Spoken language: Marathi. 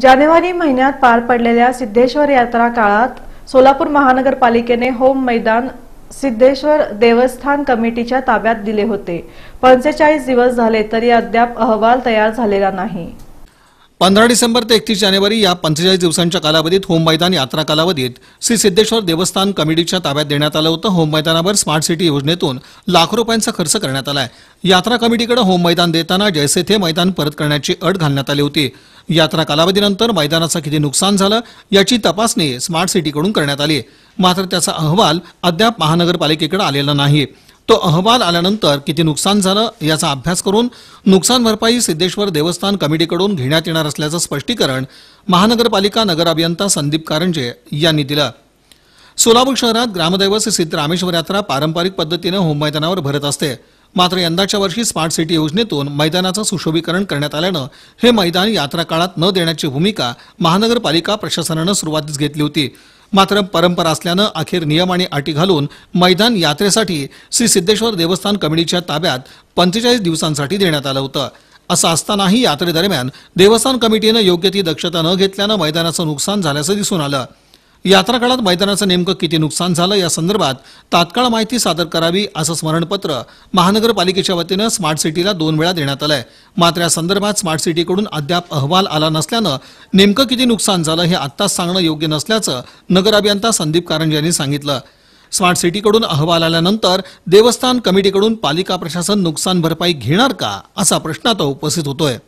जानेवारी महिन्यात पार पडलेल्या सिद्धेश्वर यात्रा काळात सोलापूर महानगरपालिकेने होम मैदान सिद्धेश्वर देवस्थान कमिटीच्या ताब्यात दिले होते पंचेचाळीस दिवस झाले तरी अद्याप अहवाल तयार झालेला नाही पंधरा डिसेंबर ते एकतीस जानेवारी या पंचेचाळीस दिवसांच्या कालावधीत होम मैदान यात्रा कालावधीत श्री सिद्धेश्वर देवस्थान कमिटीच्या ताब्यात देण्यात आलं होतं होम मैदानावर स्मार्ट सिटी योजनेतून लाखो रुपयांचा खर्च करण्यात आला आहे यात्रा कमिटीकडे होम मैदान देताना जैसे थे मैदान परत करण्याची अट घालण्यात आली होती यात्रा कालावधीनंतर मैदानाचं किती नुकसान झालं याची तपासणी स्मार्ट सिटीकडून करण्यात आली मात्र त्याचा अहवाल अद्याप महानगरपालिकेकडे आलेला नाही तो अहवाल आल्यानंतर किती नुकसान झालं याचा अभ्यास करून नुकसान भरपाई सिद्धेश्वर देवस्थान कमिटीकडून घेण्यात येणार असल्याचं स्पष्टीकरण महानगरपालिका नगर अभियंता संदीप कारंजे यांनी दिलं सोलापूर शहरात ग्रामदैवत सिद्ध रामेश्वर यात्रा पारंपरिक पद्धतीनं होम मैदानावर भरत असते मात्र यंदाच्या वर्षी स्मार्ट सिटी योजनेतून मैदानाचं सुशोभीकरण करण्यात आल्यानं हे मैदान यात्रा काळात न देण्याची भूमिका महानगरपालिका प्रशासनानं सुरुवातीस घेतली होती मात्र परंपरा असल्यानं अखेर नियम आणि अटी घालून मैदान यात्रेसाठी श्री सिद्धेश्वर देवस्थान कमिटीच्या ताब्यात पंचेचाळीस दिवसांसाठी देण्यात आलं होतं असं असतानाही यात्रेदरम्यान देवस्थान कमिटीनं योग्य ती दक्षता न घेतल्यानं मैदानाचं नुकसान झाल्याचं दिसून आलं यात्रा काळात मैदानाचं नेमकं किती नुकसान झालं या संदर्भात तात्काळ माहिती सादर करावी असं स्मरणपत्र महानगरपालिकेच्या वतीनं स्मार्ट सिटीला दोन वेळा देण्यात आलंय मात्र या संदर्भात स्मार्ट सिटीकडून अद्याप अहवाल आला नसल्यानं नेमकं किती नुकसान झालं हे आत्ताच सांगणं योग्य नसल्याचं नगर अभियंता संदीप कारंज यांनी सांगितलं स्मार्ट सिटीकडून अहवाल आल्यानंतर देवस्थान कमिटीकडून पालिका प्रशासन नुकसान भरपाई घेणार का असा प्रश्न आता उपस्थित होतोय